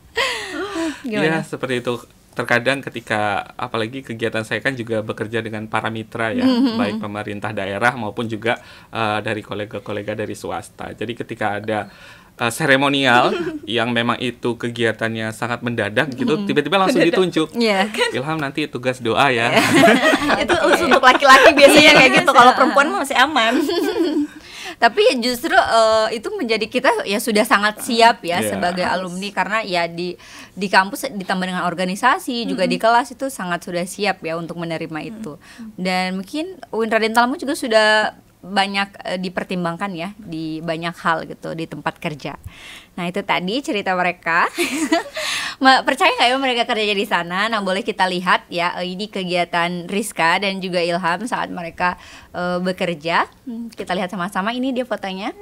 iya, gimana ya, seperti itu terkadang ketika apalagi kegiatan saya kan juga bekerja dengan para mitra ya mm-hmm. baik pemerintah daerah maupun juga uh, dari kolega-kolega dari swasta jadi ketika ada uh, seremonial yang memang itu kegiatannya sangat mendadak gitu mm tiba-tiba langsung mendadak. ditunjuk yeah. Ilham nanti tugas doa ya itu untuk laki-laki biasanya kayak gitu iya, kalau iya. perempuan masih aman tapi ya justru uh, itu menjadi kita ya sudah sangat siap ya yeah. sebagai alumni karena ya di di kampus ditambah dengan organisasi mm -hmm. juga di kelas itu sangat sudah siap ya untuk menerima itu mm -hmm. dan mungkin Winra Dentalmu juga sudah banyak eh, dipertimbangkan ya di banyak hal gitu di tempat kerja. Nah itu tadi cerita mereka. Percaya nggak ya mereka kerja di sana? Nah boleh kita lihat ya eh, ini kegiatan Rizka dan juga Ilham saat mereka e, bekerja. Hmm, kita lihat sama-sama ini dia fotonya.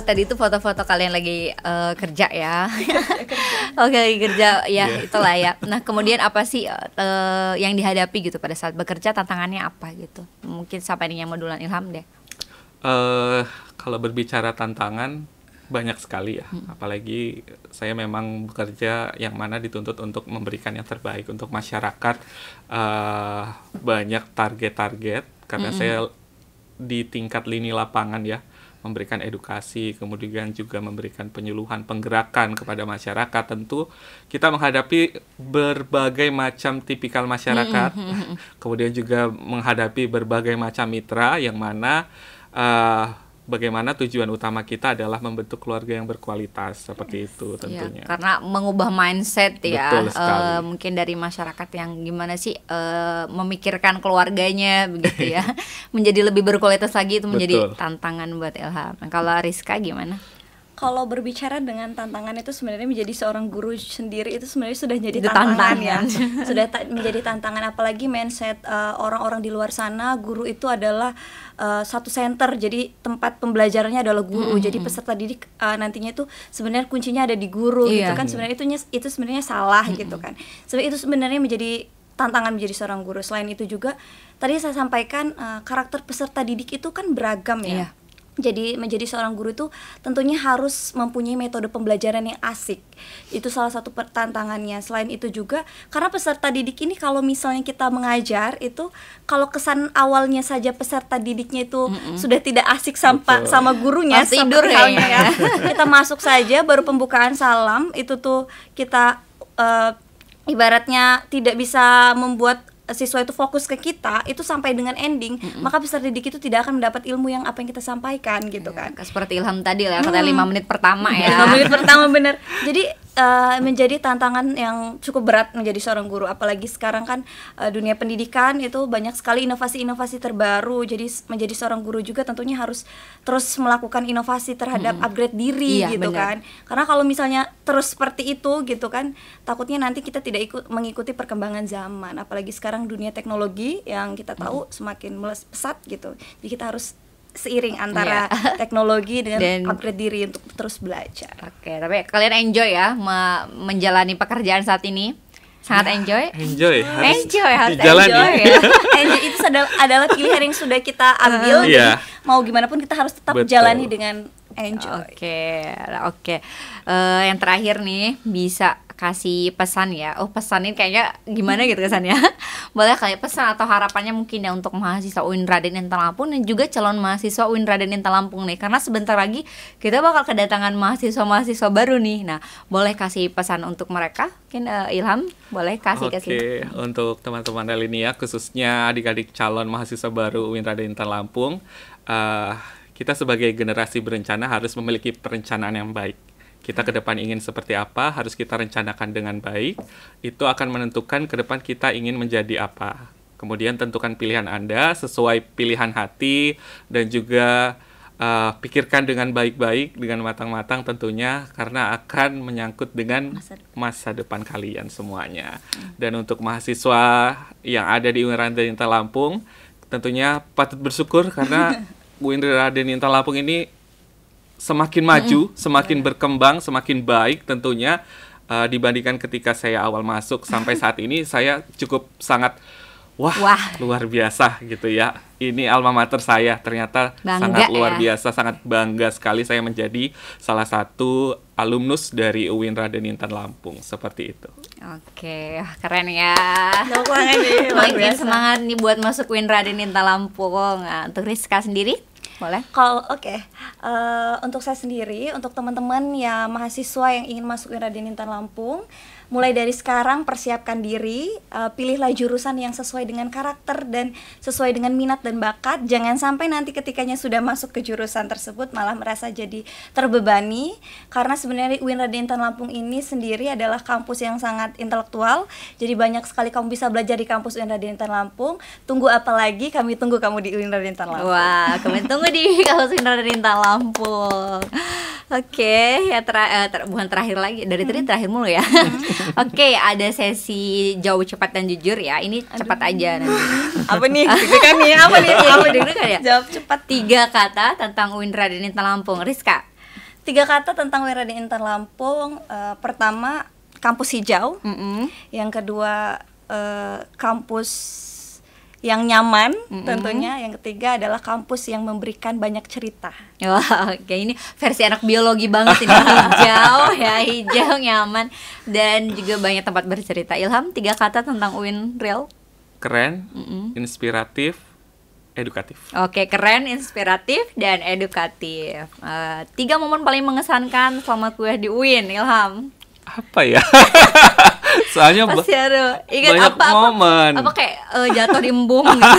Oh tadi itu foto-foto kalian lagi uh, kerja ya. Iya, Oke okay, kerja ya yeah. itulah ya. Nah kemudian apa sih uh, yang dihadapi gitu pada saat bekerja tantangannya apa gitu? Mungkin siapa ini yang mau duluan Ilham deh. Uh, kalau berbicara tantangan banyak sekali ya. Hmm. Apalagi saya memang bekerja yang mana dituntut untuk memberikan yang terbaik untuk masyarakat. Uh, banyak target-target karena hmm. saya di tingkat lini lapangan ya memberikan edukasi, kemudian juga memberikan penyuluhan, penggerakan kepada masyarakat. Tentu kita menghadapi berbagai macam tipikal masyarakat, mm-hmm. kemudian juga menghadapi berbagai macam mitra yang mana uh, bagaimana tujuan utama kita adalah membentuk keluarga yang berkualitas seperti itu iya, tentunya. Ya, karena mengubah mindset ya, Betul ya E, mungkin dari masyarakat yang gimana sih e, memikirkan keluarganya begitu ya, menjadi lebih berkualitas lagi itu menjadi Betul. tantangan buat LH. Nah, kalau Rizka gimana? kalau berbicara dengan tantangan itu sebenarnya menjadi seorang guru sendiri itu sebenarnya sudah jadi tantangan, tantangan ya sudah ta menjadi tantangan apalagi mindset eh, orang-orang uh, di luar sana guru itu adalah uh, satu center jadi tempat pembelajarannya adalah guru mm -hmm. jadi peserta didik uh, nantinya itu sebenarnya kuncinya ada di guru yeah, gitu kan yeah. sebenarnya itu itu sebenarnya salah mm -hmm. gitu kan sebenarnya itu sebenarnya menjadi tantangan menjadi seorang guru selain itu juga tadi saya sampaikan uh, karakter peserta didik itu kan beragam ya iya jadi menjadi seorang guru itu tentunya harus mempunyai metode pembelajaran yang asik. Itu salah satu tantangannya. Selain itu juga karena peserta didik ini kalau misalnya kita mengajar itu kalau kesan awalnya saja peserta didiknya itu mm -mm. sudah tidak asik sama Betul. sama gurunya Mas tidur ya. ya. kita masuk saja baru pembukaan salam itu tuh kita uh, ibaratnya tidak bisa membuat siswa itu fokus ke kita itu sampai dengan ending mm -hmm. maka peserta didik itu tidak akan mendapat ilmu yang apa yang kita sampaikan gitu yeah. kan seperti ilham tadi lah katanya lima menit pertama ya lima menit pertama bener jadi uh, menjadi tantangan yang cukup berat menjadi seorang guru apalagi sekarang kan uh, dunia pendidikan itu banyak sekali inovasi-inovasi terbaru jadi menjadi seorang guru juga tentunya harus terus melakukan inovasi terhadap -hmm. upgrade diri iya, gitu bener. kan karena kalau misalnya terus seperti itu gitu kan takutnya nanti kita tidak ikut mengikuti perkembangan zaman apalagi sekarang sekarang dunia teknologi yang kita tahu hmm. semakin meles pesat gitu jadi kita harus seiring iya. antara yeah. teknologi dengan Dan, upgrade diri untuk terus belajar. Oke, okay, tapi kalian enjoy ya me menjalani pekerjaan saat ini sangat ya. enjoy enjoy harus enjoy harus dijalani. enjoy ya enjoy itu adalah adalah pilihan yang sudah kita ambil yeah. mau gimana pun kita harus tetap Betul. jalani dengan Angel. Oke, okay. oke. Okay. Uh, eh, yang terakhir nih bisa kasih pesan ya. Oh pesanin kayaknya gimana gitu kesannya. Boleh kayak pesan atau harapannya mungkin ya untuk mahasiswa UIN Raden Intan Lampung dan juga calon mahasiswa UIN Raden Intan Lampung nih. Karena sebentar lagi kita bakal kedatangan mahasiswa-mahasiswa baru nih. Nah, boleh kasih pesan untuk mereka? Mungkin uh, Ilham boleh kasih okay. kasih. Oke, untuk teman-teman ya khususnya adik-adik calon mahasiswa baru UIN Raden Intan Lampung uh, eh, kita sebagai generasi berencana harus memiliki perencanaan yang baik. Kita ke depan ingin seperti apa, harus kita rencanakan dengan baik. Itu akan menentukan ke depan kita ingin menjadi apa. Kemudian tentukan pilihan Anda sesuai pilihan hati dan juga uh, pikirkan dengan baik-baik, dengan matang-matang tentunya karena akan menyangkut dengan masa depan, kalian semuanya. Dan untuk mahasiswa yang ada di Universitas Lampung, tentunya patut bersyukur karena Bu Indri Raden Intan Lampung ini semakin maju, mm -hmm. semakin yeah. berkembang, semakin baik tentunya uh, dibandingkan ketika saya awal masuk sampai saat ini saya cukup sangat wah, wah luar biasa gitu ya. Ini alma mater saya ternyata bangga, sangat luar ya. biasa, sangat bangga sekali saya menjadi salah satu alumnus dari UIN Raden Intan Lampung seperti itu. Oke, keren ya. Makin semangat nih buat masuk UIN Raden Intan Lampung. Nah, untuk Rizka sendiri? boleh kalau oke okay. Eh, untuk saya sendiri, untuk teman-teman ya mahasiswa yang ingin masuk Intan Lampung, mulai dari sekarang persiapkan diri, uh, pilihlah jurusan yang sesuai dengan karakter dan sesuai dengan minat dan bakat. Jangan sampai nanti ketikanya sudah masuk ke jurusan tersebut malah merasa jadi terbebani karena sebenarnya UIN Intan Lampung ini sendiri adalah kampus yang sangat intelektual. Jadi banyak sekali kamu bisa belajar di kampus Intan Lampung. Tunggu apa lagi? Kami tunggu kamu di UIN Intan Lampung. Wah, kami tunggu di kampus Intan Lampung ampun. Oke, okay, ya ter, eh, ter bukan terakhir lagi. Dari tadi hmm. terakhir mulu ya. Hmm. Oke, okay, ada sesi jauh cepat dan jujur ya. Ini Aduh. cepat aja nanti. apa nih? deg Apa nih. Apa nih? Apa deg-degan ya? Jawab cepat. Tiga kata tentang Windra dan Intan Lampung. Rizka. Tiga kata tentang Windra dan Intan Lampung. Uh, pertama, kampus hijau. Mm -hmm. Yang kedua, uh, kampus yang nyaman mm-hmm. tentunya yang ketiga adalah kampus yang memberikan banyak cerita wah oke ini versi anak biologi banget ini hijau ya hijau nyaman dan juga banyak tempat bercerita Ilham tiga kata tentang UIN Real keren mm-hmm. inspiratif edukatif oke keren inspiratif dan edukatif uh, tiga momen paling mengesankan selama kuliah di UIN Ilham apa ya soalnya Pasti ada. Ya, Ingat banyak apa, momen apa, apa kayak uh, jatuh di embung gitu.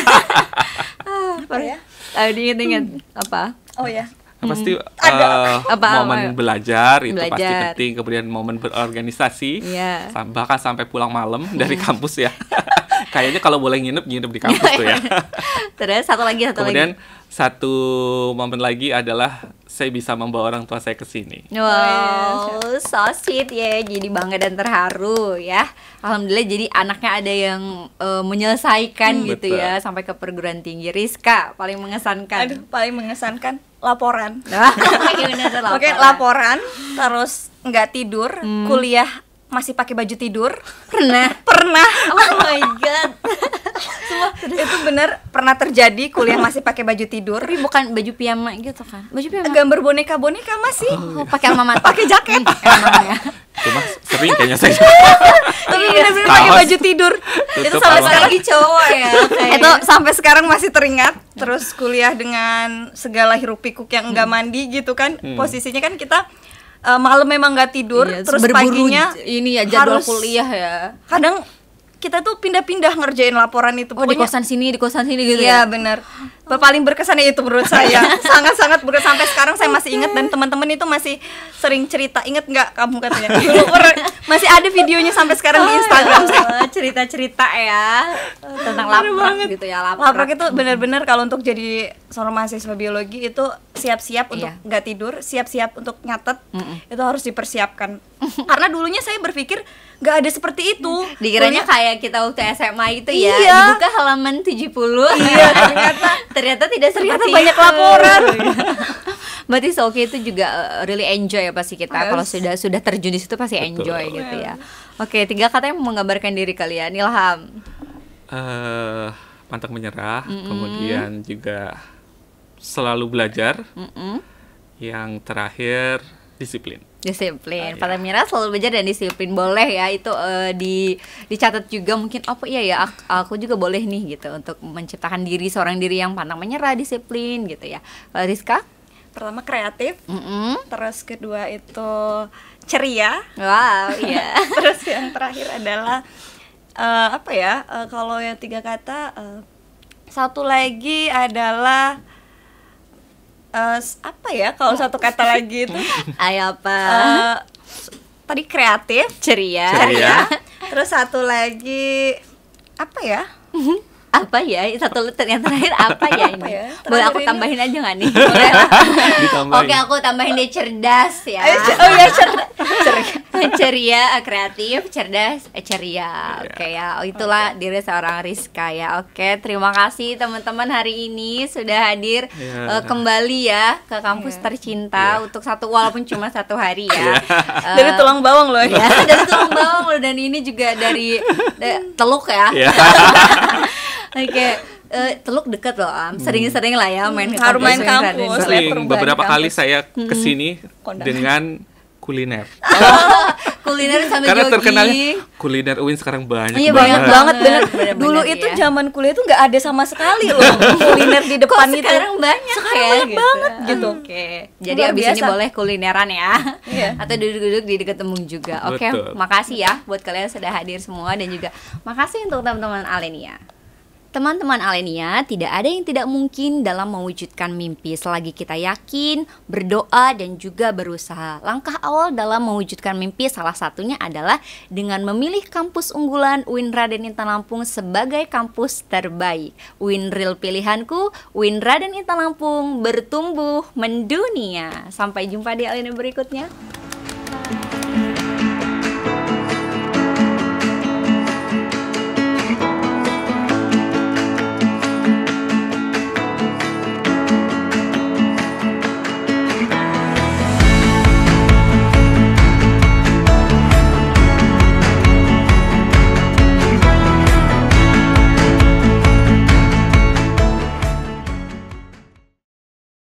apa ya uh, ya? ah, diinget inget apa oh ya pasti hmm. uh, momen apa? belajar itu belajar. pasti penting kemudian momen berorganisasi yeah. bahkan sampai pulang malam dari iya. kampus ya kayaknya kalau boleh nginep nginep di kampus tuh ya terus satu lagi satu kemudian lagi. satu momen lagi adalah saya bisa membawa orang tua saya ke sini. Wow, so sweet ya. Jadi bangga dan terharu ya. Alhamdulillah jadi anaknya ada yang uh, menyelesaikan hmm, gitu ya, betul. ya sampai ke perguruan tinggi. Rizka paling mengesankan. Aduh, paling mengesankan laporan. Oke, laporan. laporan terus nggak tidur, hmm. kuliah masih pakai baju tidur pernah pernah oh my god semua itu bener pernah terjadi kuliah masih pakai baju tidur tapi bukan baju piyama gitu kan baju piyama gambar boneka boneka masih oh, iya. pakai mama pakai jaket tapi iya, ya. cuma sering kayaknya saya tapi iya. bener-bener pakai baju tidur itu sampai sekarang lagi cowok ya okay. itu gitu. sampai sekarang masih teringat terus kuliah dengan segala hirup pikuk yang enggak hmm. mandi gitu kan hmm. posisinya kan kita uh, malam memang nggak tidur iya, terus paginya ini ya jadwal harus, kuliah ya kadang kita tuh pindah-pindah ngerjain laporan itu oh, Pokoknya, di kosan sini di kosan sini gitu iya, ya benar oh. paling berkesan ya itu menurut saya sangat-sangat berkesan sampai sekarang saya masih ingat dan teman-teman itu masih sering cerita inget nggak kamu katanya dulu masih ada videonya sampai sekarang di oh, ya Instagram cerita-cerita ya tentang laporan gitu ya laporan itu benar-benar kalau untuk jadi seorang mahasiswa biologi itu siap-siap untuk iya. nggak iya. tidur, siap-siap untuk nyatet. Mm -mm. Itu harus dipersiapkan. Karena dulunya saya berpikir nggak ada seperti itu. Dikiranya Lalu, kayak kita waktu SMA itu ya, iya. dibuka halaman 70. Iya, ternyata ternyata tidak ternyata banyak itu. laporan. Berarti okay itu juga uh, really enjoy ya pasti kita. Yes. Kalau sudah sudah terjun di situ pasti enjoy gitu ya. Oke, tiga kata yang menggambarkan diri kalian. Ilham. Eh, uh, pantang menyerah, mm -hmm. kemudian juga selalu belajar. Mm-mm. Yang terakhir disiplin. Disiplin. Uh, Mira selalu belajar dan disiplin boleh ya itu uh, di dicatat juga mungkin oh iya ya aku, juga boleh nih gitu untuk menciptakan diri seorang diri yang pantang menyerah, disiplin gitu ya. Kalau Rizka? Pertama kreatif. Mm-mm. Terus kedua itu ceria. Wow, iya. Terus yang terakhir adalah uh, apa ya? Uh, kalau yang tiga kata uh, satu lagi adalah uh, apa ya kalau satu kata lagi itu ayo apa uh, tadi kreatif ceria, ceria. terus satu lagi apa ya mhm apa ya satu letter yang terakhir apa ya ini ya? boleh aku tambahin aja nggak nih oke aku tambahin deh cerdas ya eh, oh ya cerdas ceria eh, kreatif cerdas eh, ceria iya. oke ya oh, itulah diri seorang Rizka ya oke terima kasih teman-teman hari ini sudah hadir iya. kembali ya ke kampus iya. tercinta untuk satu walaupun cuma satu hari ya dari tulang bawang loh ya dari tulang bawang loh dan ini juga dari teluk ya Oke, uh, Teluk dekat loh Am. Hmm. Sering-sering lah ya main hmm, ke harus main kampus. Sering beberapa kali saya hmm. kesini hmm. dengan kuliner. Oh, kuliner sama Karena jogging. terkenal kuliner Uin sekarang banyak iya, banget. banyak banget bener. Dulu itu ya. zaman kuliah itu nggak ada sama sekali loh kuliner di depan Kok itu. Sekarang banyak sekarang ya, banyak gitu. banget hmm. gitu. Oke. Okay. Jadi Luar abis ini boleh kulineran ya. Yeah. Atau duduk-duduk di dekat temung juga. Oke, okay, makasih ya buat kalian sudah hadir semua dan juga makasih untuk teman-teman Alenia. Teman-teman Alenia, tidak ada yang tidak mungkin dalam mewujudkan mimpi selagi kita yakin, berdoa, dan juga berusaha. Langkah awal dalam mewujudkan mimpi salah satunya adalah dengan memilih kampus unggulan UIN Raden Intan Lampung sebagai kampus terbaik. UIN Real pilihanku, UIN Raden Intan Lampung bertumbuh mendunia. Sampai jumpa di Alenia berikutnya. Bye.